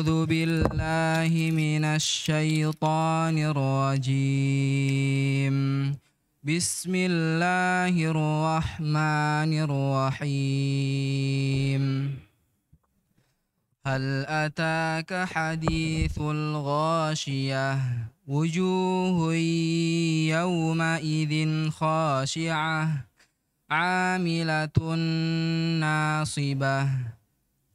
أعوذ بالله من الشيطان الرجيم بسم الله الرحمن الرحيم هل أتاك حديث الغاشية وجوه يومئذ خاشعة عاملة ناصبة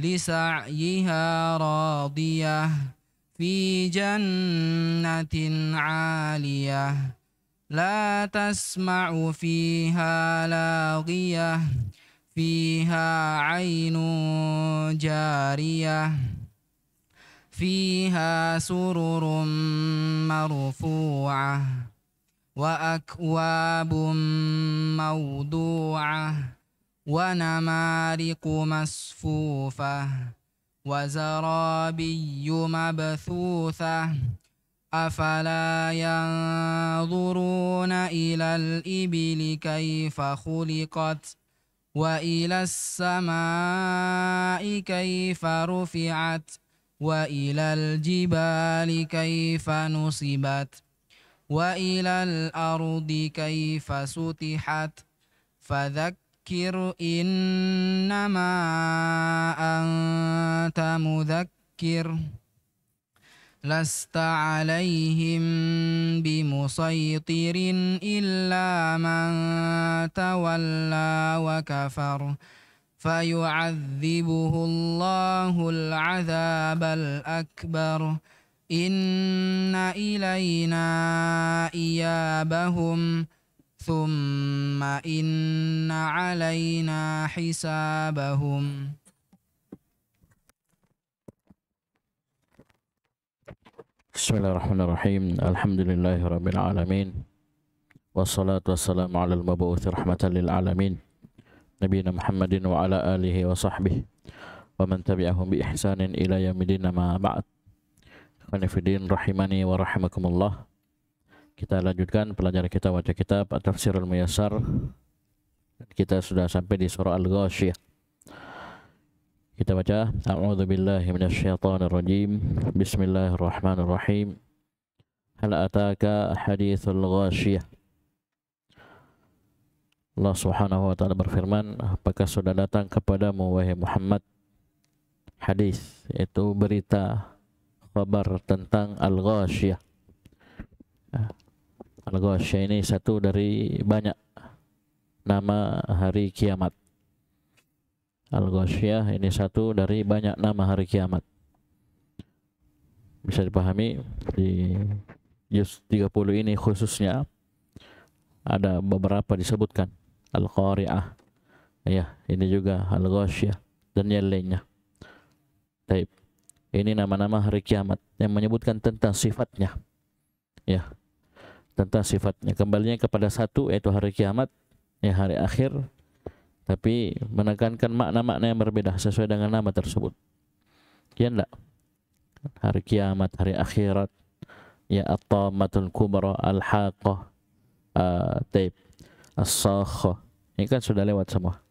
لسعيها راضية في جنة عالية لا تسمع فيها لاغية فيها عين جارية فيها سرر مرفوعة وأكواب موضوعة ونمارق مصفوفة وزرابي مبثوثة أفلا ينظرون إلى الإبل كيف خلقت وإلى السماء كيف رفعت وإلى الجبال كيف نصبت وإلى الأرض كيف سطحت فذك فذكر إنما أنت مذكر لست عليهم بمسيطر إلا من تولى وكفر فيعذبه الله العذاب الأكبر إن إلينا إيابهم ۖ ثم إن علينا حسابهم بسم الله الرحمن الرحيم الحمد لله رب العالمين والصلاة والسلام على المبعوث رحمة للعالمين نبينا محمد وعلى آله وصحبه ومن تبعهم بإحسان إلى يوم الدين ما بعد إخواني الدين رحمني ورحمكم الله Kita lanjutkan pelajaran kita wajah kitab At-Tafsir Al-Muyassar. Kita sudah sampai di surah Al-Ghashiyah. Kita baca A'udzu billahi minasyaitonir rajim. Bismillahirrahmanirrahim. Hal ataka hadithul ghashiyah. Allah Subhanahu wa taala berfirman, apakah sudah datang kepadamu wahai Muhammad hadis itu berita kabar tentang al-ghasyiyah Al-Ghosh ini satu dari banyak nama hari kiamat Al-Ghoshiyah ini satu dari banyak nama hari kiamat bisa dipahami di Yus 30 ini khususnya ada beberapa disebutkan Al-Qari'ah ya ini juga Al-Ghoshiyah dan yang lainnya Taib. ini nama-nama hari kiamat yang menyebutkan tentang sifatnya ya tentang sifatnya kembalinya kepada satu yaitu hari kiamat ya hari akhir tapi menekankan makna-makna yang berbeda sesuai dengan nama tersebut ya enggak hari kiamat hari akhirat ya at-tamatul kubra al-haqah eh, taib as ini kan sudah lewat semua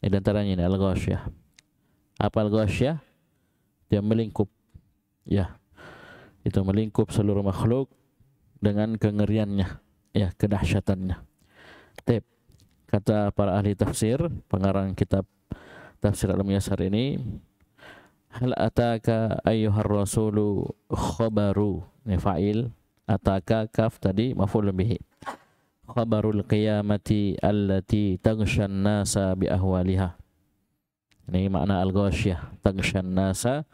ini antaranya ini al ya apa al ya dia melingkup ya itu melingkup seluruh makhluk dengan kengeriannya, ya kedahsyatannya. Tip, kata para ahli tafsir, pengarang kitab tafsir Al-Muyasar ini, hal ataka ayyuhar rasulu khabaru ini ataka kaf tadi maf'ul bihi khabarul qiyamati allati tangshan nasa bi ahwaliha ini makna al-ghasyah tangshan nasa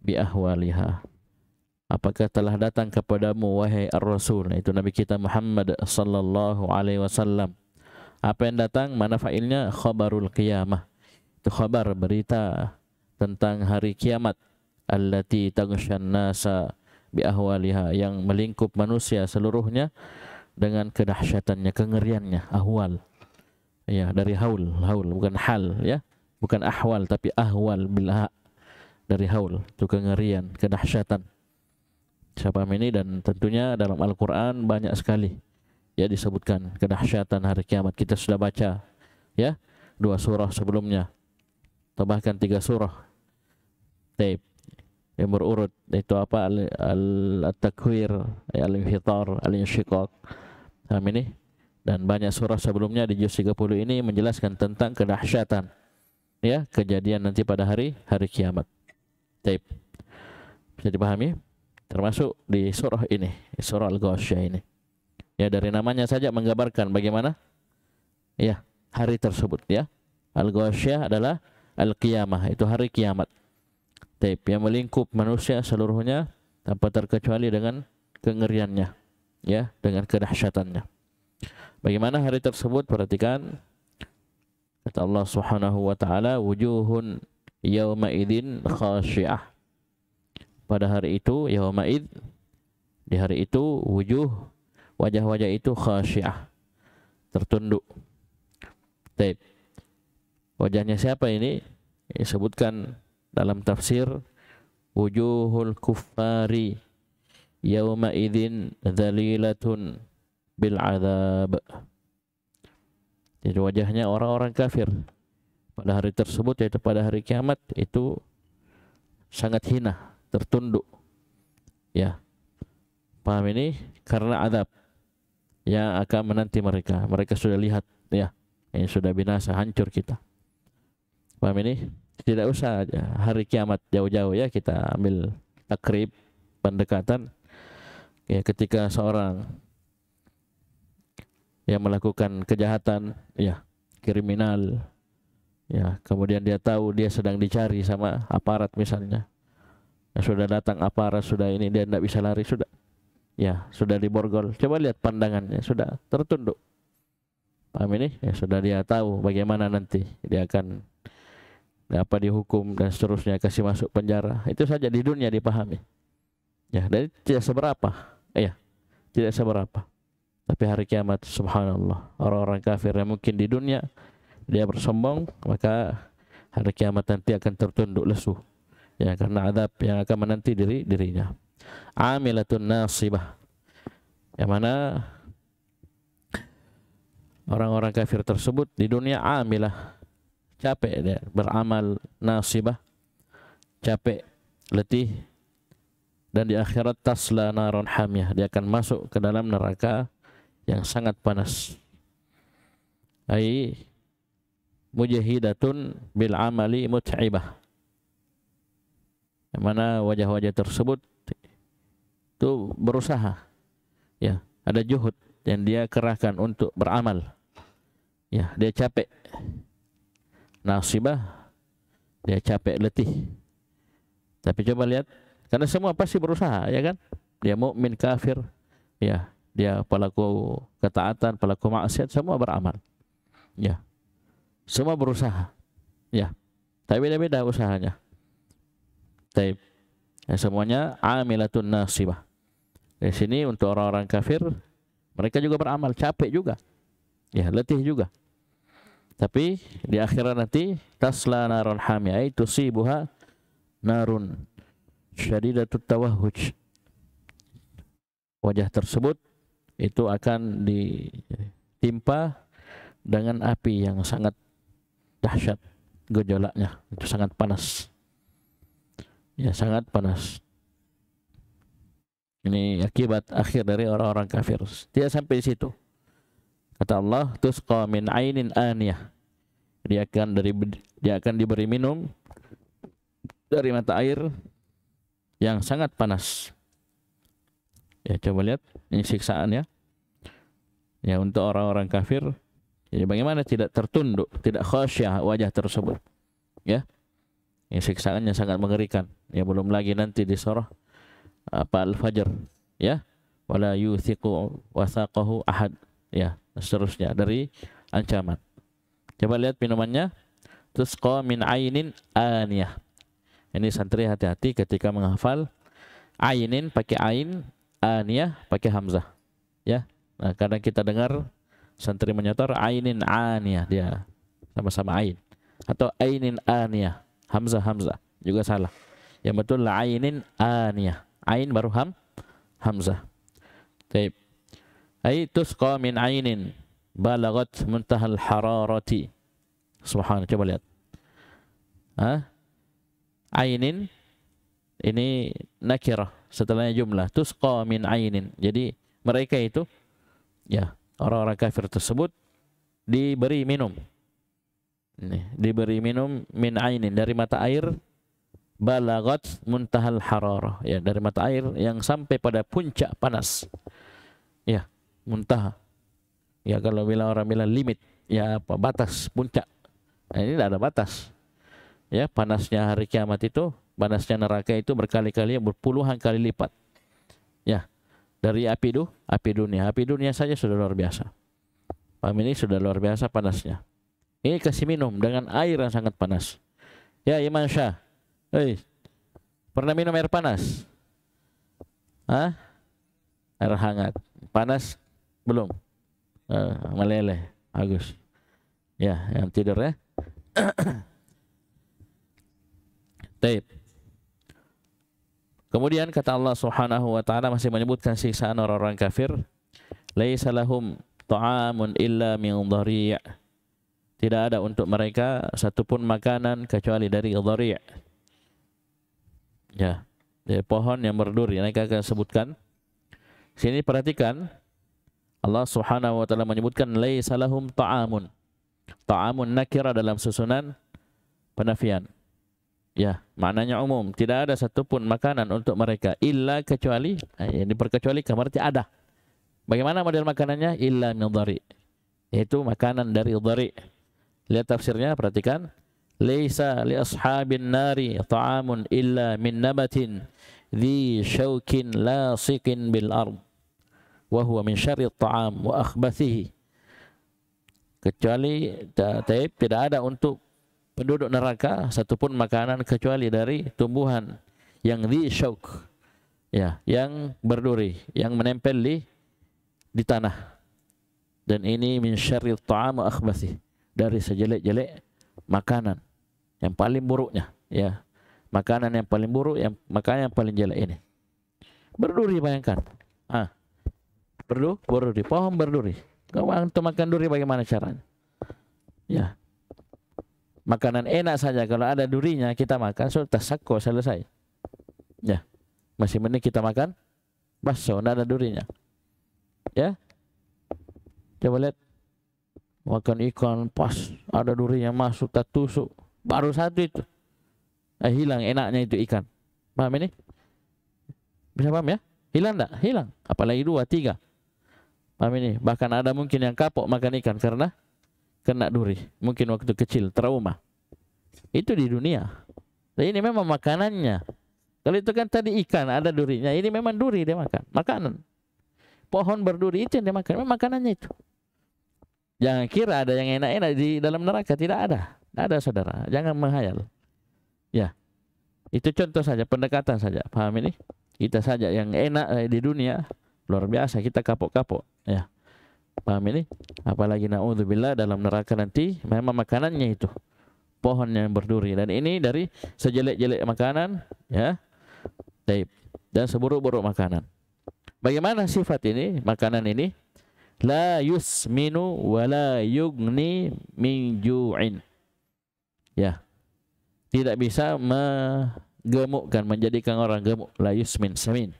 bi ahwaliha apakah telah datang kepadamu wahai ar-rasul itu nabi kita Muhammad sallallahu alaihi wasallam apa yang datang mana failnya khabarul qiyamah itu khabar berita tentang hari kiamat allati taghsyan nasa bi ahwaliha yang melingkup manusia seluruhnya dengan kedahsyatannya kengeriannya ahwal ya dari haul haul bukan hal ya bukan ahwal tapi ahwal bil dari haul itu kengerian kedahsyatan Siapa ini dan tentunya dalam Al-Qur'an banyak sekali ya disebutkan kedahsyatan hari kiamat. Kita sudah baca ya dua surah sebelumnya. Tambahkan tiga surah. Taib yang berurut itu apa al-takwir ya, al-inhitar al-insyiqaq paham ini dan banyak surah sebelumnya di juz 30 ini menjelaskan tentang kedahsyatan ya kejadian nanti pada hari hari kiamat taib bisa dipahami termasuk di surah ini surah al-ghasyah ini ya dari namanya saja menggambarkan bagaimana ya hari tersebut ya al-ghasyah adalah al-qiyamah itu hari kiamat tapi yang melingkup manusia seluruhnya tanpa terkecuali dengan kengeriannya ya dengan kedahsyatannya bagaimana hari tersebut perhatikan kata Allah Subhanahu wa taala wujuhun yawma idzin khasyiah pada hari itu yaumaid di hari itu wujuh wajah-wajah itu khasyiah tertunduk. Taib. Wajahnya siapa ini? Disebutkan dalam tafsir wujuhul kuffari yauma idzin dzalilatun bil adab. Jadi wajahnya orang-orang kafir pada hari tersebut yaitu pada hari kiamat itu sangat hina tertunduk ya paham ini karena adab yang akan menanti mereka mereka sudah lihat ya ini sudah binasa hancur kita paham ini tidak usah hari kiamat jauh-jauh ya kita ambil takrib pendekatan ya ketika seorang yang melakukan kejahatan ya kriminal ya kemudian dia tahu dia sedang dicari sama aparat misalnya ya, sudah datang aparat sudah ini dia tidak bisa lari sudah ya sudah diborgol coba lihat pandangannya sudah tertunduk paham ini ya sudah dia tahu bagaimana nanti dia akan apa dihukum dan seterusnya kasih masuk penjara itu saja di dunia dipahami ya dan tidak seberapa eh, ya, tidak seberapa tapi hari kiamat subhanallah orang-orang kafir yang mungkin di dunia dia bersombong maka hari kiamat nanti akan tertunduk lesu ya karena adab yang akan menanti diri dirinya amilatun nasibah yang mana orang-orang kafir tersebut di dunia amilah capek dia beramal nasibah capek letih dan di akhirat tasla naron hamyah dia akan masuk ke dalam neraka yang sangat panas ai mujahidatun bil amali mut'ibah yang mana wajah-wajah tersebut itu berusaha ya ada juhud yang dia kerahkan untuk beramal ya dia capek nasibah dia capek letih tapi coba lihat karena semua pasti berusaha ya kan dia mukmin kafir ya dia pelaku ketaatan pelaku maksiat semua beramal ya semua berusaha ya tapi beda-beda usahanya Taib. Ya, semuanya amilatun nasibah. Di sini untuk orang-orang kafir, mereka juga beramal, capek juga. Ya, letih juga. Tapi di akhirat nanti tasla narun hamia itu sibuha narun syadidatut tawahhuj. Wajah tersebut itu akan ditimpa dengan api yang sangat dahsyat gejolaknya itu sangat panas ya sangat panas ini akibat akhir dari orang-orang kafir Dia sampai di situ kata Allah tusqa min ainin aniyah dia akan dari dia akan diberi minum dari mata air yang sangat panas ya coba lihat ini siksaan ya ya untuk orang-orang kafir jadi ya, bagaimana tidak tertunduk tidak khasyah wajah tersebut ya ya, siksaannya sangat mengerikan ya belum lagi nanti di surah apa al-fajr ya wala yuthiqu wasaqahu ahad ya seterusnya dari ancaman coba lihat minumannya tusqa min ainin aniyah ini santri hati-hati ketika menghafal ainin pakai ain aniyah pakai hamzah ya nah, kadang kita dengar santri menyetor ainin aniyah dia sama-sama ain atau ainin aniyah Hamzah Hamzah juga salah. Yang betul ainin aniyah. Ain baru ham Hamzah. Taib. Ai tusqa min ainin balagat muntahal hararati. Subhanallah coba lihat. Hah? Ainin ini nakirah setelahnya jumlah tusqa min ainin. Jadi mereka itu ya orang-orang kafir tersebut diberi minum Nih, diberi minum min ainin dari mata air balagat muntahal hararah ya dari mata air yang sampai pada puncak panas ya muntah ya kalau bilang orang bilang limit ya apa batas puncak nah, ini tidak ada batas ya panasnya hari kiamat itu panasnya neraka itu berkali-kali berpuluhan kali lipat ya dari api itu api dunia api dunia saja sudah luar biasa paham ini sudah luar biasa panasnya ini kasih minum dengan air yang sangat panas. Ya Iman Syah. pernah minum air panas? Hah? Air hangat. Panas? Belum. Uh, meleleh. Agus. Ya, yang tidur ya. Taib. Kemudian kata Allah Subhanahu wa taala masih menyebutkan siksaan orang-orang kafir. Laisa lahum ta'amun illa min dhari' tidak ada untuk mereka satupun makanan kecuali dari dhari' ya dari pohon yang berduri Mereka akan sebutkan sini perhatikan Allah Subhanahu wa taala menyebutkan laisa lahum ta'amun ta'amun nakira dalam susunan penafian ya maknanya umum tidak ada satupun makanan untuk mereka illa kecuali eh, yang diperkecualikan berarti ada bagaimana model makanannya illa min dhari yaitu makanan dari dhari' Lihat tafsirnya, perhatikan. Laisa li ashabin nari ta'amun illa min nabatin dhi syaukin lasiqin bil ard wa huwa min syarri ta'am wa akhbathihi. Kecuali taib tidak ada untuk penduduk neraka satupun makanan kecuali dari tumbuhan yang di syauk ya yang berduri yang menempel di di tanah dan ini min syarri ta'am wa akhbathih dari sejelek-jelek makanan yang paling buruknya ya makanan yang paling buruk yang makanan yang paling jelek ini berduri bayangkan ah perlu berduri pohon berduri kau untuk makan duri bagaimana caranya ya makanan enak saja kalau ada durinya kita makan sudah sakko selesai ya masih mending kita makan baso tidak ada durinya ya coba lihat makan ikan pas ada durinya masuk tak tusuk baru satu itu eh, hilang enaknya itu ikan paham ini bisa paham ya hilang enggak hilang apalagi dua tiga paham ini bahkan ada mungkin yang kapok makan ikan karena kena duri mungkin waktu kecil trauma itu di dunia jadi ini memang makanannya kalau itu kan tadi ikan ada durinya ini memang duri dia makan makanan pohon berduri itu yang dia makan memang makanannya itu Jangan kira ada yang enak-enak di dalam neraka, tidak ada. Tidak ada saudara, jangan menghayal. Ya. Itu contoh saja, pendekatan saja. Paham ini? Kita saja yang enak eh, di dunia luar biasa, kita kapok-kapok, ya. Paham ini? Apalagi naudzubillah dalam neraka nanti memang makanannya itu pohon yang berduri dan ini dari sejelek-jelek makanan, ya. Taib. Dan seburuk-buruk makanan. Bagaimana sifat ini, makanan ini? la yusminu wa la yugni min ju'in. Ya. Tidak bisa menggemukkan, menjadikan orang gemuk. La yusmin samin.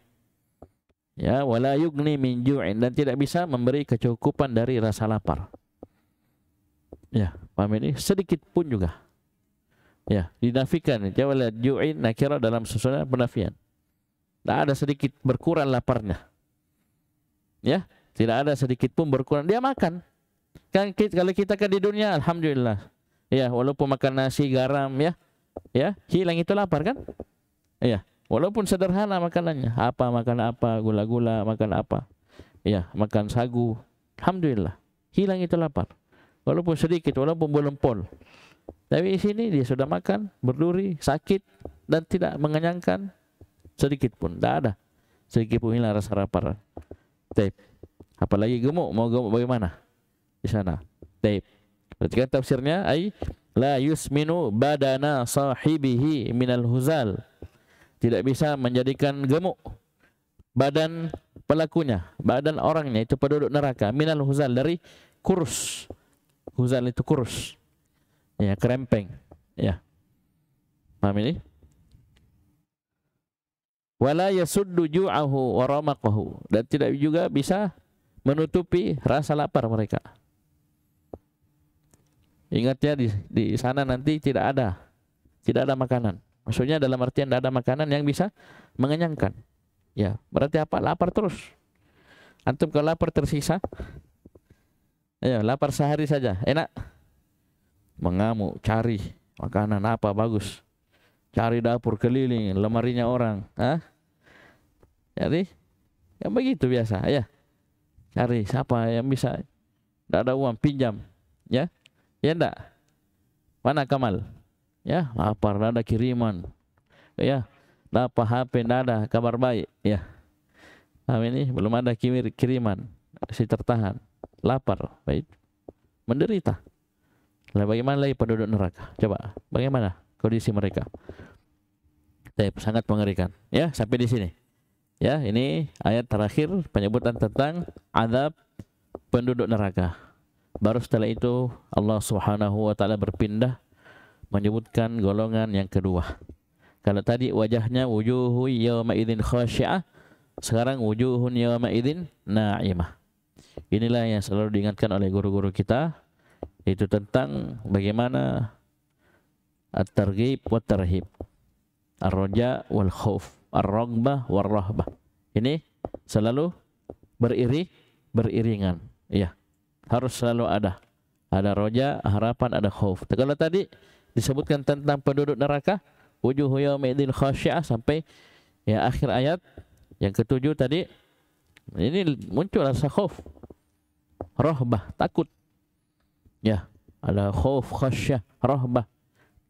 Ya, wa la yugni min ju'in dan tidak bisa memberi kecukupan dari rasa lapar. Ya, paham ini? Sedikit pun juga. Ya, dinafikan. Ya, wa la ju'in nakira dalam susunan penafian. tak nah, ada sedikit berkurang laparnya. Ya, tidak ada sedikit pun berkurang. Dia makan. Kan kita, kalau kita kan di dunia, alhamdulillah. Ya, walaupun makan nasi garam ya, ya hilang itu lapar kan? Ya, walaupun sederhana makanannya, apa makan apa, gula-gula makan apa, ya makan sagu, alhamdulillah hilang itu lapar. Walaupun sedikit, walaupun belum pol. Tapi di sini dia sudah makan, berduri, sakit dan tidak mengenyangkan sedikit pun, tidak ada sedikit pun hilang rasa lapar. Tapi Apalagi gemuk, mau gemuk bagaimana? Di sana. Taib. Perhatikan tafsirnya, ay la yusminu badana sahibihi minal huzal. Tidak bisa menjadikan gemuk badan pelakunya, badan orangnya itu penduduk neraka minal huzal dari kurus. Huzal itu kurus. Ya, kerempeng. Ya. Paham ini? Wala yasuddu ju'ahu wa ramaqahu. Dan tidak juga bisa menutupi rasa lapar mereka. Ingat ya di, di sana nanti tidak ada tidak ada makanan. Maksudnya dalam artian tidak ada makanan yang bisa mengenyangkan. Ya, berarti apa? Lapar terus. Antum kalau lapar tersisa, ya lapar sehari saja, enak. Mengamuk, cari makanan apa bagus. Cari dapur keliling, lemarinya orang. ah Jadi, yang begitu biasa. Ya cari siapa yang bisa tidak ada uang pinjam ya ya enggak mana Kamal ya lapar Tidak ada kiriman ya dapat HP tidak ada kabar baik ya kami ini belum ada kimir kiriman si tertahan lapar baik menderita lah bagaimana lagi penduduk neraka coba bagaimana kondisi mereka Tapi sangat mengerikan ya sampai di sini Ya, ini ayat terakhir penyebutan tentang azab penduduk neraka. Baru setelah itu Allah Subhanahu wa taala berpindah menyebutkan golongan yang kedua. Kalau tadi wajahnya wujuhu yawma idzin khasyi'ah, sekarang wujuhun yawma idzin na'imah. Inilah yang selalu diingatkan oleh guru-guru kita itu tentang bagaimana at-targhib wa tarhib. Ar-raja wal khauf ar-raghbah war-rahbah. Ini selalu beriri beriringan. Iya. Harus selalu ada. Ada roja, harapan, ada khauf. Kalau tadi disebutkan tentang penduduk neraka, wujuhu yaumidil khasyi'ah sampai ya akhir ayat yang ketujuh tadi ini muncul rasa khauf. Rahbah, takut. Ya, ada khauf, khasyah, rahbah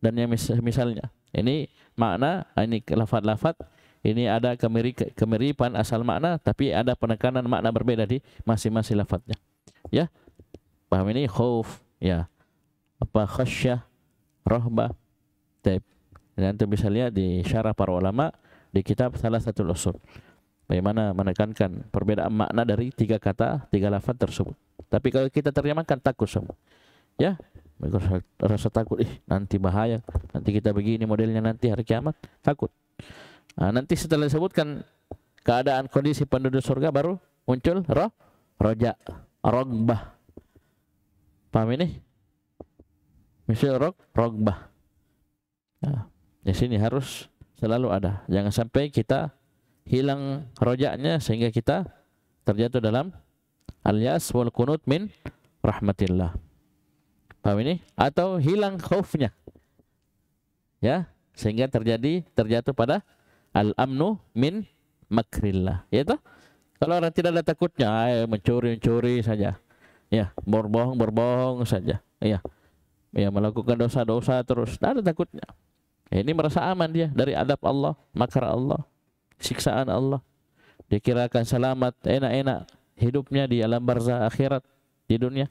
dan yang misalnya. Ini makna ini lafat-lafat ini ada kemirip, kemiripan asal makna tapi ada penekanan makna berbeda di masing-masing lafadznya ya paham ini khauf ya apa khasyah rohba, taib dan itu bisa lihat di syarah para ulama di kitab salah satu usul bagaimana menekankan perbedaan makna dari tiga kata tiga lafaz tersebut tapi kalau kita terjemahkan takut semua ya rasa, rasa takut ih nanti bahaya nanti kita begini modelnya nanti hari kiamat takut Nah, nanti setelah disebutkan keadaan kondisi penduduk surga baru muncul roh, rojak, rogbah. Paham ini? Misal rog, rogbah. Nah, di sini harus selalu ada. Jangan sampai kita hilang rojaknya sehingga kita terjatuh dalam alias wal kunut min rahmatillah. Paham ini? Atau hilang khaufnya. Ya, sehingga terjadi terjatuh pada Al-amnu min makrillah. Ya toh? Kalau orang tidak ada takutnya, eh, mencuri mencuri saja. Ya, berbohong berbohong saja. Ya, ya melakukan dosa-dosa terus, tidak ada takutnya. Ya, ini merasa aman dia dari adab Allah, makar Allah, siksaan Allah. Dikirakan selamat, enak-enak hidupnya di alam barzah akhirat di dunia.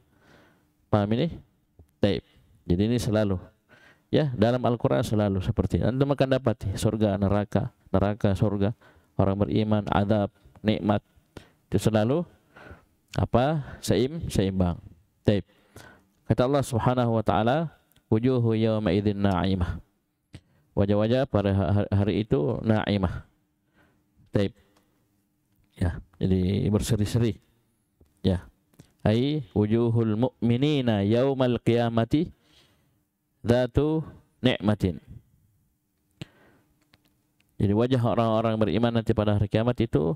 Paham ini? Taib. Jadi ini selalu. Ya, dalam Al-Quran selalu seperti Nanti Anda akan dapat surga, neraka, neraka, surga, orang beriman, adab, nikmat itu selalu apa? Seim, seimbang. Taib. Kata Allah Subhanahu wa taala, wujuhu yawma idzin na'imah. Wajah-wajah pada hari itu na'imah. Taib. Ya, jadi berseri-seri. Ya. Ai wujuhul mu'minina yaumal qiyamati dzatu nikmatin. Jadi wajah orang-orang beriman nanti pada hari kiamat itu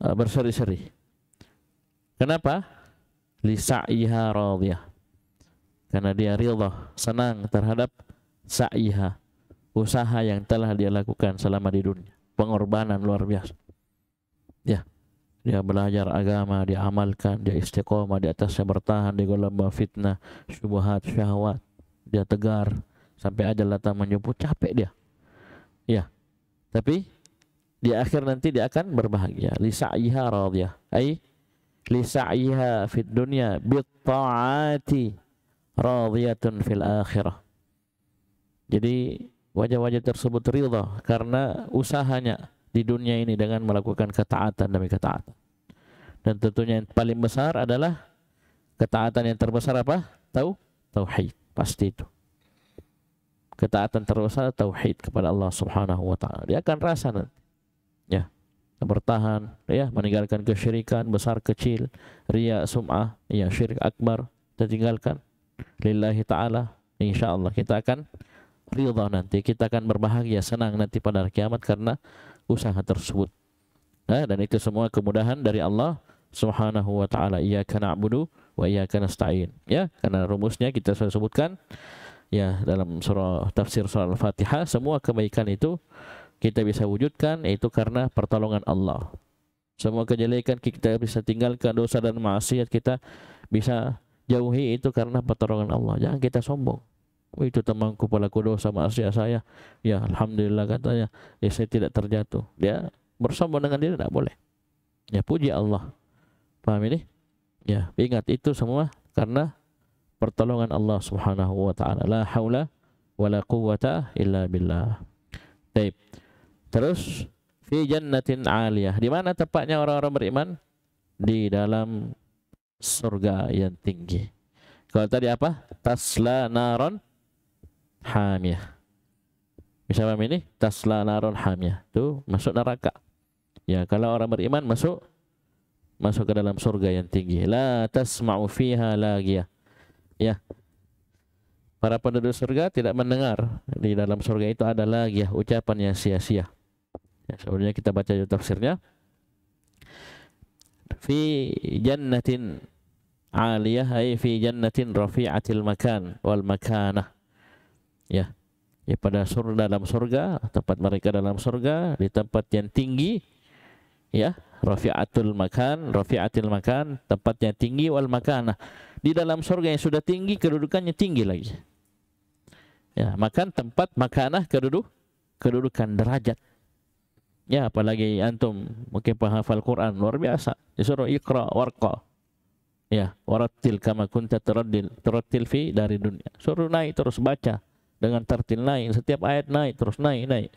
uh, berseri-seri. Kenapa? Lisa'iha radiyah. Karena dia ridha, senang terhadap sa'iha, usaha yang telah dia lakukan selama di dunia. Pengorbanan luar biasa. Ya. Dia belajar agama, dia amalkan, dia istiqomah, di atasnya bertahan di gelombang fitnah, syubhat, syahwat. Dia tegar sampai ajal datang menjemput capek dia. Ya, tapi di akhir nanti dia akan berbahagia li sa'iha radiyah ai li sa'iha fid dunya bi ta'ati radiyatun fil akhirah jadi wajah-wajah tersebut ridha karena usahanya di dunia ini dengan melakukan ketaatan demi ketaatan dan tentunya yang paling besar adalah ketaatan yang terbesar apa tahu tauhid pasti itu ketaatan terus ada tauhid kepada Allah Subhanahu wa taala. Dia akan rasa nanti. Ya. Bertahan, ya, meninggalkan kesyirikan besar kecil, riya, sum'ah, ya, syirik akbar, kita tinggalkan lillahi taala. Insyaallah kita akan ridha nanti, kita akan berbahagia, senang nanti pada hari kiamat karena usaha tersebut. Nah, dan itu semua kemudahan dari Allah Subhanahu wa taala. Iyyaka na'budu wa iyyaka nasta'in. Ya, karena rumusnya kita sudah sebutkan ya dalam surah tafsir surah Al-Fatihah semua kebaikan itu kita bisa wujudkan itu karena pertolongan Allah. Semua kejelekan kita bisa tinggalkan dosa dan maksiat kita bisa jauhi itu karena pertolongan Allah. Jangan kita sombong. Oh, itu temanku pelaku dosa maksiat saya. Ya alhamdulillah katanya ya saya tidak terjatuh. Dia bersombong dengan diri tidak boleh. Ya puji Allah. Paham ini? Ya, ingat itu semua karena pertolongan Allah Subhanahu wa taala. La haula wala quwwata illa billah. Baik. Terus fi jannatin 'aliyah. Di mana tepatnya orang-orang beriman? Di dalam surga yang tinggi. Kalau tadi apa? Tasla naron hamiyah. Bisa paham ini? Tasla naron hamiyah. Itu masuk neraka. Ya, kalau orang beriman masuk masuk ke dalam surga yang tinggi. La tasma'u fiha lagiyah ya para penduduk surga tidak mendengar di dalam surga itu adalah ya ucapan yang sia-sia ya, sebenarnya kita baca tafsirnya fi jannatin aliyah ay fi jannatin rafi'atil makan wal makanah ya ya pada surga dalam surga tempat mereka dalam surga di tempat yang tinggi ya rafi'atul makan rafi'atil makan tempat yang tinggi wal makanah di dalam surga yang sudah tinggi kedudukannya tinggi lagi. Ya, makan tempat makanah keduduk kedudukan derajat. Ya, apalagi antum mungkin penghafal Quran luar biasa. Disuruh ikra warqa. Ya, waratil kama kunta taraddil, taraddil fi dari dunia. Suruh naik terus baca dengan tartil naik, setiap ayat naik terus naik naik.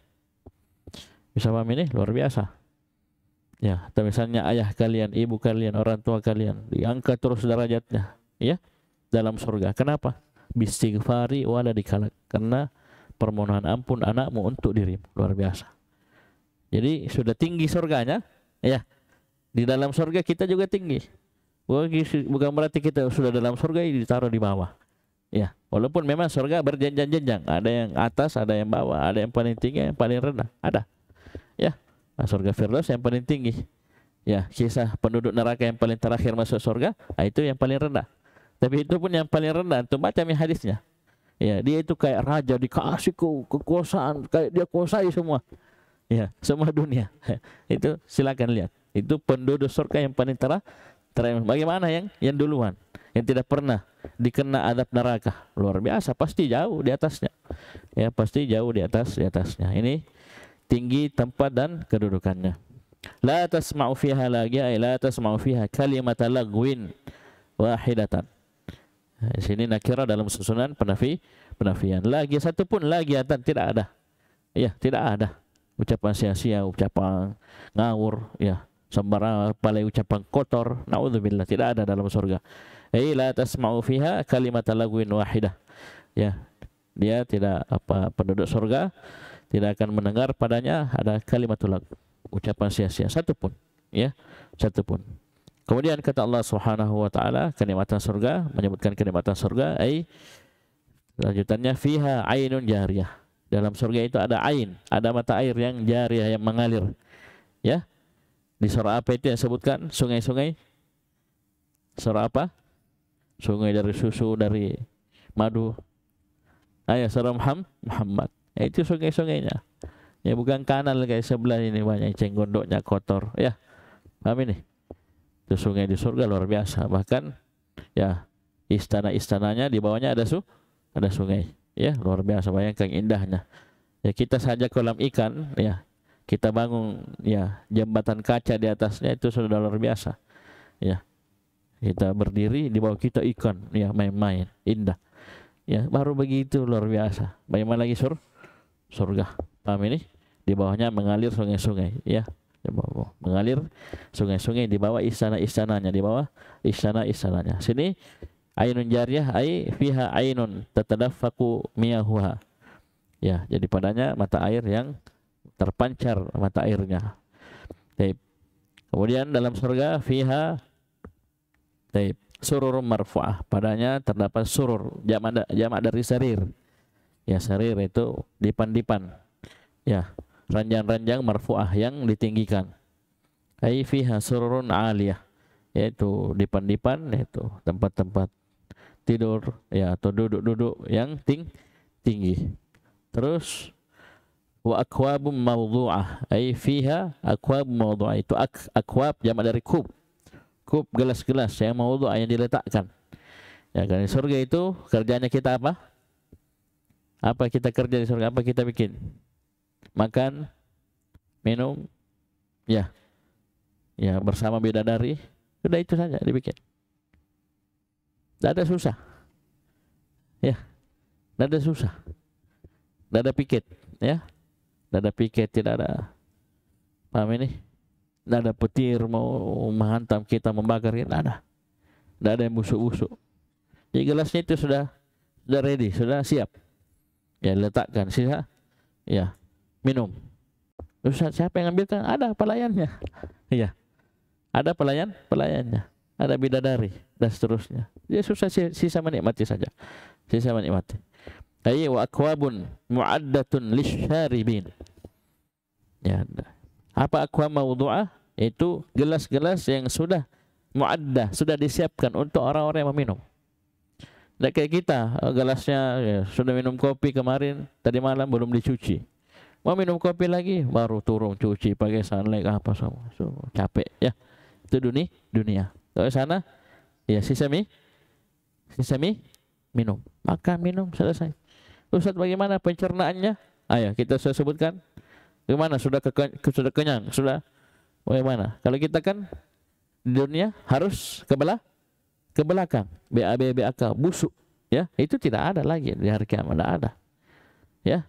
Bisa paham ini? Luar biasa. Ya, atau misalnya ayah kalian, ibu kalian, orang tua kalian diangkat terus derajatnya ya dalam surga. Kenapa? Bistighfari wala dikalak. Karena permohonan ampun anakmu untuk dirimu. Luar biasa. Jadi sudah tinggi surganya, ya. Di dalam surga kita juga tinggi. Bukan berarti kita sudah dalam surga ditaruh di bawah. Ya, walaupun memang surga berjenjang-jenjang, ada yang atas, ada yang bawah, ada yang paling tinggi, yang paling rendah, ada. Ya, nah, surga Firdaus yang paling tinggi. Ya, kisah penduduk neraka yang paling terakhir masuk surga, nah, itu yang paling rendah. Tapi itu pun yang paling rendah itu baca hadisnya. Ya, dia itu kayak raja dikasih ke kekuasaan, kayak dia kuasai semua. Ya, semua dunia. itu silakan lihat. Itu penduduk surga yang paling terah terakhir. Bagaimana yang yang duluan? Yang tidak pernah dikena adab neraka. Luar biasa, pasti jauh di atasnya. Ya, pasti jauh di atas di atasnya. Ini tinggi tempat dan kedudukannya. La tasma'u fiha lagi, la tasma'u fiha kalimata lagwin wahidatan Nah, di sini nakira dalam susunan penafi penafian. Lagi satu pun lagi atan tidak ada. Ya, tidak ada. Ucapan sia-sia, ucapan ngawur, ya. Sembarang paling ucapan kotor, naudzubillah tidak ada dalam surga. Ai la tasma'u fiha kalimat laguin wahidah. Ya. Dia tidak apa penduduk surga tidak akan mendengar padanya ada kalimat lagu, ucapan sia-sia satu pun, ya. Satu pun. Kemudian kata Allah Subhanahu wa taala kenikmatan surga menyebutkan kenikmatan surga ai lanjutannya fiha ainun jariyah. Dalam surga itu ada ain, ada mata air yang jariyah yang mengalir. Ya. Di surah apa itu yang disebutkan sungai-sungai? Surah apa? Sungai dari susu, dari madu. Ayat ah, surah Muhammad. Ya, itu sungai-sungainya. Ya bukan kanal kayak sebelah ini banyak cenggondoknya kotor. Ya. Paham ini? itu sungai di surga luar biasa bahkan ya istana-istananya di bawahnya ada su ada sungai ya luar biasa bayangkan indahnya ya kita saja kolam ikan ya kita bangun ya jembatan kaca di atasnya itu sudah luar biasa ya kita berdiri di bawah kita ikan ya main-main indah ya baru begitu luar biasa bagaimana lagi sur surga paham ini di bawahnya mengalir sungai-sungai ya di bawah mengalir sungai-sungai di bawah istana-istananya di bawah istana-istananya sini ainun jariyah ai fiha ainun tatadaffaku miyahuha ya jadi padanya mata air yang terpancar mata airnya Taib. kemudian dalam surga fiha Taib. surur marfuah padanya terdapat surur jamak jama dari sarir ya sarir itu dipan-dipan ya ranjang-ranjang marfu'ah yang ditinggikan ai fiha sururun 'aliyah yaitu dipan-dipan yaitu tempat-tempat tidur ya atau duduk-duduk yang ting tinggi terus wa akwabum mawdu'ah ai fiha akwab mawdu'ah itu ak akwab jamak dari kub kub gelas-gelas yang mawdu'ah yang diletakkan ya kan di surga itu kerjanya kita apa apa kita kerja di surga apa kita bikin makan, minum, ya, ya bersama bidadari, sudah itu saja dibikin. Tidak ada susah, ya, tidak ada susah, tidak ada piket, ya, tidak ada piket, tidak ada, paham ini? Tidak ada petir mau menghantam kita, membakar kita, tidak ada, tidak ada yang busuk-busuk. Jadi ya, gelasnya itu sudah sudah ready, sudah siap. Ya letakkan sisa, ya minum. susah siapa yang ambil? Ada pelayannya. Iya. Ada pelayan, pelayannya. Ada bidadari dan seterusnya. Dia ya, susah sisa menikmati saja. Sisa menikmati. Ayi wa akwabun mu'addatun lisyaribin. Ya. Apa akwab mawdu'ah? Itu gelas-gelas yang sudah muaddah, sudah disiapkan untuk orang-orang yang meminum. Tidak kayak kita, gelasnya ya, sudah minum kopi kemarin, tadi malam belum dicuci mau minum kopi lagi baru turun cuci pakai sunlight apa semua so, capek ya itu dunia dunia kalau sana ya si semi si semi minum makan minum selesai Ustaz bagaimana pencernaannya ayo kita sudah sebutkan gimana sudah ke, sudah kenyang sudah bagaimana kalau kita kan di dunia harus kebelah ke belakang BAB BAK busuk ya itu tidak ada lagi di hari kiamat tidak ada ya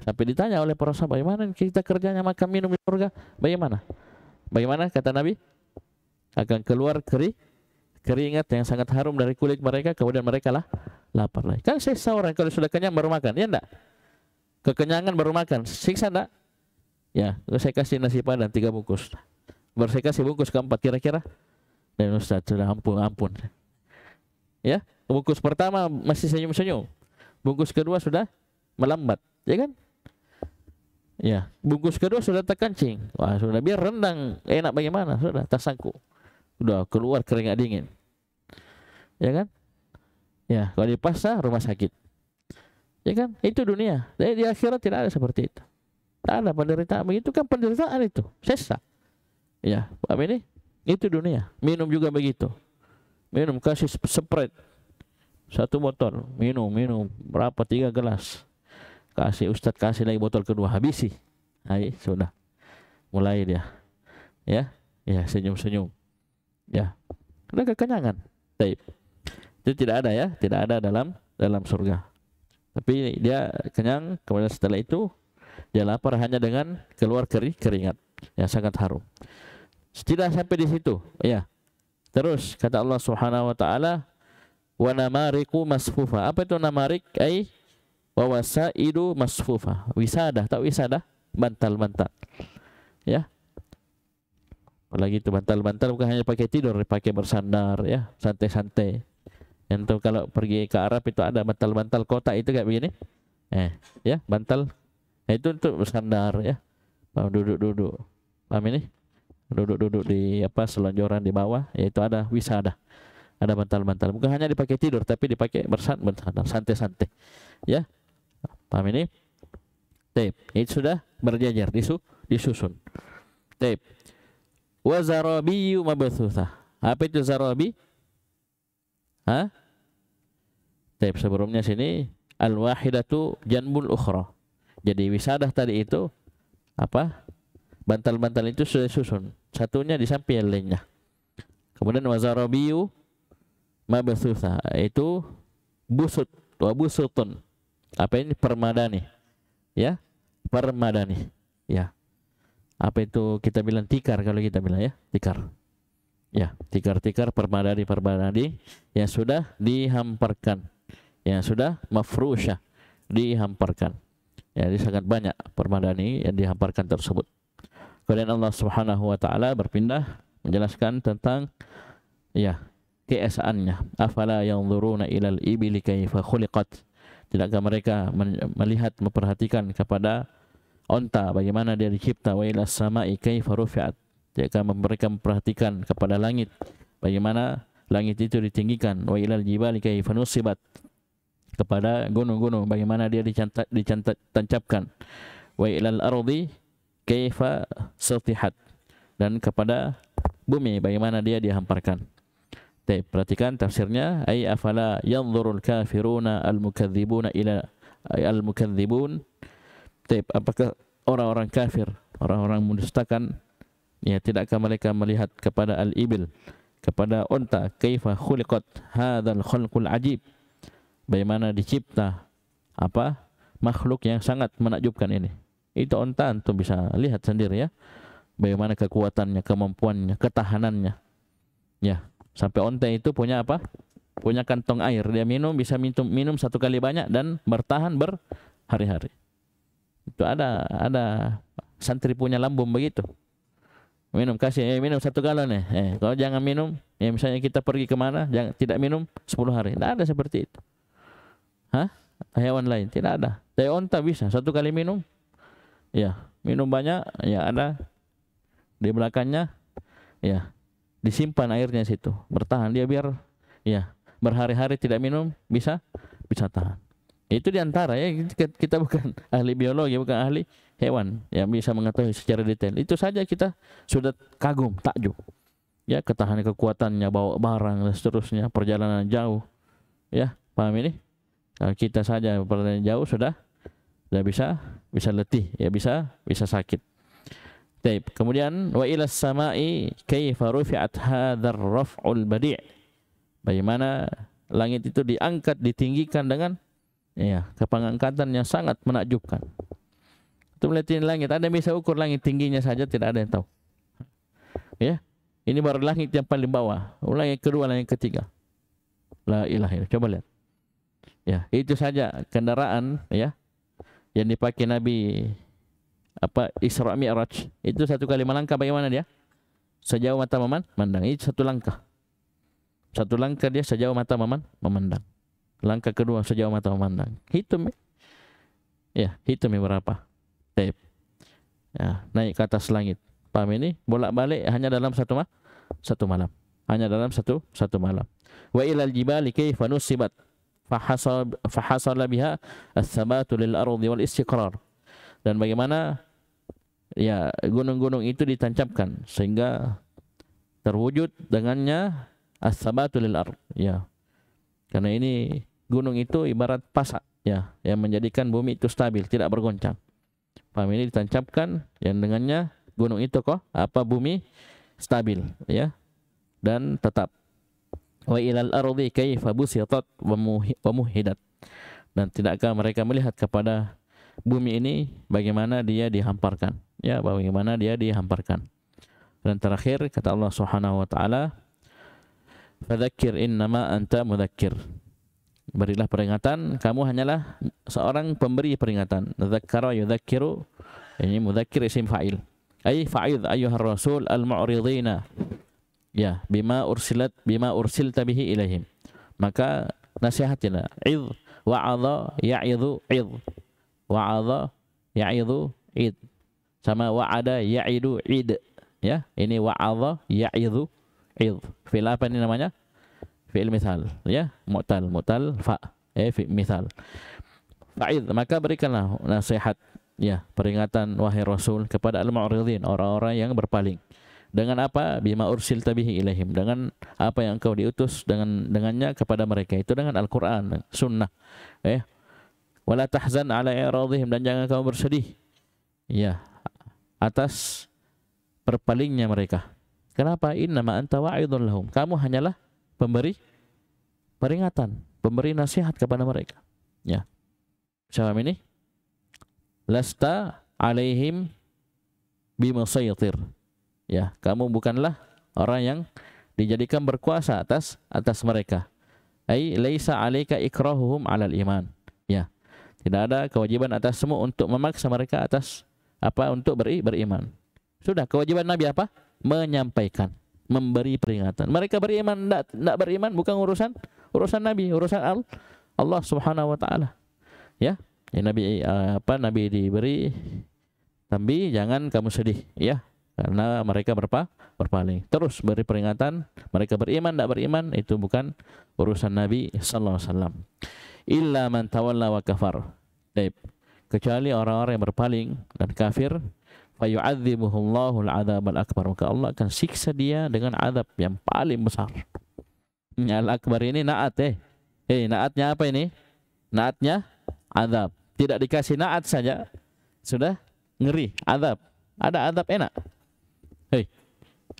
Sampai ditanya oleh para sahabat, bagaimana kita kerjanya makan minum di surga? Bagaimana? Bagaimana kata Nabi? Akan keluar keri keringat yang sangat harum dari kulit mereka, kemudian mereka lah lapar lagi. Kan sisa orang kalau sudah kenyang baru makan, ya enggak? Kekenyangan baru makan, siksa enggak? Ya, saya kasih nasi padang tiga bungkus. Baru saya kasih bungkus keempat kira-kira. Dan Ustaz sudah ampun, ampun. Ya, bungkus pertama masih senyum-senyum. Bungkus kedua sudah melambat, ya kan? Ya, bungkus kedua sudah kancing, Wah, sudah biar rendang enak bagaimana? Sudah tersangku. Sudah keluar keringat dingin. Ya kan? Ya, kalau pasar rumah sakit. Ya kan? Itu dunia. Jadi di akhirat tidak ada seperti itu. tak ada penderitaan. Begitu kan penderitaan itu. Sesa. Ya, paham ini? Itu dunia. Minum juga begitu. Minum kasih spread. Satu botol. Minum, minum. Berapa? Tiga gelas kasih ustadz kasih lagi botol kedua habisi Hai, nah, iya, sudah mulai dia ya ya senyum senyum ya karena kekenyangan Taib. itu tidak ada ya tidak ada dalam dalam surga tapi dia kenyang kemudian setelah itu dia lapar hanya dengan keluar keri keringat ya sangat harum tidak sampai di situ ya terus kata Allah Subhanahu wa taala wa namariku masfufa apa itu namarik ai wa wasaidu masfufah wisadah tak wisadah bantal-bantal ya apalagi itu bantal-bantal bukan hanya pakai tidur pakai bersandar ya santai-santai yang tuh kalau pergi ke Arab itu ada bantal-bantal kotak itu kayak begini eh ya bantal nah, itu untuk bersandar ya duduk-duduk paham ini duduk-duduk di apa selonjoran di bawah yaitu ada wisada ada bantal-bantal bukan hanya dipakai tidur tapi dipakai bersandar santai-santai ya paham ini Taib. Ini sudah berjajar disu disusun. Taib. Wa zarabiyu Apa itu zarabi? Hah? tape sebelumnya sini al wahidatu janbul ukhra. Jadi wisadah tadi itu apa? Bantal-bantal itu sudah susun. Satunya di samping yang lainnya. Kemudian wazarobiu zarabiyu itu busut tua busutun apa ini permadani? Ya, permadani. Ya. Apa itu kita bilang tikar kalau kita bilang ya, tikar. Ya, tikar-tikar permadani-permadani yang sudah dihamparkan. Yang sudah mafrusha dihamparkan. Ya, jadi sangat banyak permadani yang dihamparkan tersebut. Kemudian Allah Subhanahu wa taala berpindah menjelaskan tentang ya keesaannya afala yanzuruna ilal ibli kaifa khuliqat Tidakkah mereka melihat memperhatikan kepada onta bagaimana dia dicipta wa ila sama'i kaifa rufi'at? Tidakkah mereka memperhatikan kepada langit bagaimana langit itu ditinggikan wa ilal jibali kaifa nusibat? kepada gunung-gunung bagaimana dia dicantak tancapkan wa ilal ardi kaifa sutihat dan kepada bumi bagaimana dia dihamparkan Taip, perhatikan tafsirnya ay afala yanzurul kafiruna al-mukadzibuna ila al-mukadzibun. Taip, apakah orang-orang kafir, orang-orang mendustakan ya tidakkah mereka melihat kepada al-ibil, kepada unta, kaifa khuliqat hadzal khalqul ajib. Bagaimana dicipta apa makhluk yang sangat menakjubkan ini. Itu unta antum bisa lihat sendiri ya. Bagaimana kekuatannya, kemampuannya, ketahanannya. Ya, Sampai onta itu punya apa? Punya kantong air. Dia minum bisa minum minum satu kali banyak dan bertahan berhari-hari. Itu ada ada santri punya lambung begitu. Minum kasih eh, minum satu galon ya. Eh, kalau jangan minum, ya misalnya kita pergi kemana, jangan tidak minum 10 hari. Tidak ada seperti itu. Hah? Hewan lain tidak ada. Tapi onta bisa satu kali minum. Ya, minum banyak ya ada di belakangnya ya disimpan airnya situ bertahan dia biar ya berhari-hari tidak minum bisa bisa tahan itu diantara ya kita bukan ahli biologi bukan ahli hewan yang bisa mengetahui secara detail itu saja kita sudah kagum takjub ya ketahanan kekuatannya bawa barang dan seterusnya perjalanan jauh ya paham ini nah, kita saja perjalanan jauh sudah sudah bisa bisa letih ya bisa bisa sakit Taib. Kemudian wa ila samai kaifa rufi'at hadzal raf'ul badi'. Bagaimana langit itu diangkat, ditinggikan dengan ya, kepengangkatan yang sangat menakjubkan. Itu melihatin langit, yang bisa ukur langit tingginya saja tidak ada yang tahu. Ya. Ini baru langit yang paling bawah, oh, langit kedua, langit ketiga. La ilaha illallah. Coba lihat. Ya, itu saja kendaraan ya yang dipakai Nabi apa Isra Mi'raj itu satu kali melangkah bagaimana dia sejauh mata meman memandang itu satu langkah satu langkah dia sejauh mata meman memandang langkah kedua sejauh mata memandang hitung ya hitung berapa Tep. ya, naik ke atas langit paham ini bolak-balik hanya dalam satu ma satu malam hanya dalam satu satu malam wa ilal jibali kaifa nusibat fahasal fahasala biha as-sabatu lil ardi wal istiqrar dan bagaimana ya gunung-gunung itu ditancapkan sehingga terwujud dengannya as-sabatu ard ya karena ini gunung itu ibarat pasak ya yang menjadikan bumi itu stabil tidak bergoncang paham ini ditancapkan yang dengannya gunung itu kok apa bumi stabil ya dan tetap wa ilal ardi kaifa busitat wa muhidat dan tidakkah mereka melihat kepada bumi ini bagaimana dia dihamparkan ya bagaimana dia dihamparkan dan terakhir kata Allah Subhanahu wa taala fadzakir innama anta mudzakir berilah peringatan kamu hanyalah seorang pemberi peringatan dzakara yudzakkiru ini mudzakir isim fa'il ay fa'id ayyuhar rasul al mu'ridina ya bima ursilat bima ursilta bihi ilaihim maka nasihatilah id wa'adha ya'idhu id wa'adha ya'idu id sama wa'ada ya'idu id ya ini wa'adha ya'idu id fil apa ini namanya fi'il misal ya mu'tal mu'tal fa eh fi misal fa'id maka berikanlah nasihat ya peringatan wahai rasul kepada al-mu'ridin orang-orang yang berpaling dengan apa bima ursil tabihi ilaihim dengan apa yang engkau diutus dengan dengannya kepada mereka itu dengan Al-Qur'an sunnah eh wala tahzan ala iradhihim dan jangan kamu bersedih ya atas perpalingnya mereka kenapa innama anta wa'idun lahum kamu hanyalah pemberi peringatan pemberi nasihat kepada mereka ya siapa ini lasta alaihim bimusaytir ya kamu bukanlah orang yang dijadikan berkuasa atas atas mereka ai laisa alaika ikrahuhum alal iman tidak ada kewajiban atas semua untuk memaksa mereka atas apa untuk beri, beriman. Sudah kewajiban Nabi apa? Menyampaikan, memberi peringatan. Mereka beriman, tidak tidak beriman bukan urusan urusan Nabi, urusan Allah Subhanahu wa taala. Ya. ya Nabi eh, apa Nabi diberi tapi jangan kamu sedih ya karena mereka berpa berpaling terus beri peringatan mereka beriman tidak beriman itu bukan urusan Nabi Sallallahu Alaihi Wasallam illa man tawalla wa kafar. Baik. Kecuali orang-orang yang berpaling dan kafir, fayu'adzibuhullahu al-'adzab al-akbar. Maka Allah akan siksa dia dengan azab yang paling besar. Hmm, al-akbar ini naat eh. Eh, naatnya apa ini? Naatnya azab. Tidak dikasih naat saja sudah ngeri, azab. Ada azab enak. Hei. Eh,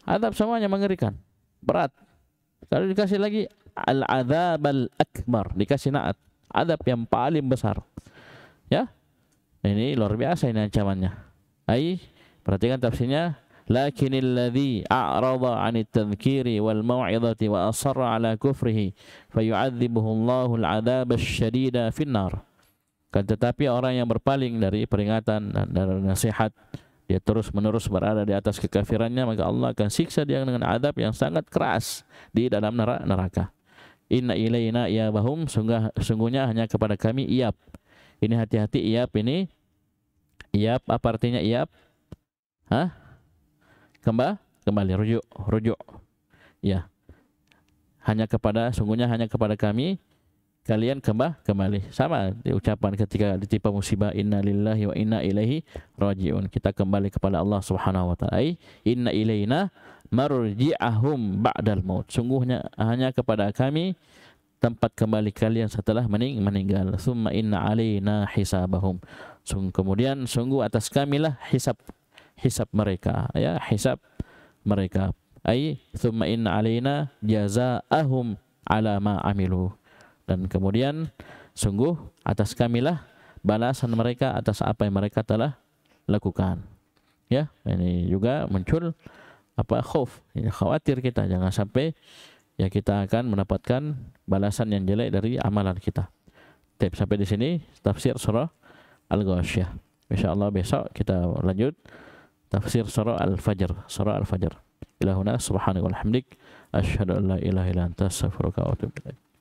azab semuanya mengerikan, berat. Kalau dikasih lagi al-azab al-akbar, dikasih naat adab yang paling besar ya ini luar biasa ini ancamannya ai perhatikan tafsirnya lakin alladhi a'rada 'anit tadhkiri wal mau'izati wa asarra 'ala kufrihi fayu'adzibuhu Allahu al-'adzab asy-syadida finnar kan tetapi orang yang berpaling dari peringatan dan dari nasihat dia terus-menerus berada di atas kekafirannya maka Allah akan siksa dia dengan adab yang sangat keras di dalam neraka inna ilaina iyabahum sungguh sungguhnya hanya kepada kami iyab ini hati-hati iyab ini iyab apa artinya iyab hah kembali kembali rujuk rujuk ya hanya kepada sungguhnya hanya kepada kami kalian kembah kembali sama ucapan ketika ditimpa musibah inna lillahi wa inna ilaihi rajiun kita kembali kepada Allah Subhanahu wa taala inna ilaina marji'ahum ba'dal maut sungguhnya hanya kepada kami tempat kembali kalian setelah mening meninggal summa inna alaina hisabahum sungguh kemudian sungguh atas kamilah hisab hisab mereka ya hisab mereka ai summa inna alaina jazaahum ala ma amilu dan kemudian sungguh atas kamilah balasan mereka atas apa yang mereka telah lakukan ya ini juga muncul apa khauf ini khawatir kita jangan sampai ya kita akan mendapatkan balasan yang jelek dari amalan kita Taip, sampai di sini tafsir surah Al-Ghasyiyah insyaallah besok kita lanjut tafsir surah Al-Fajr surah Al-Fajr ilahuna subhanaka walhamdik asyhadu an la ilaha illa anta astaghfiruka wa atubu ilaik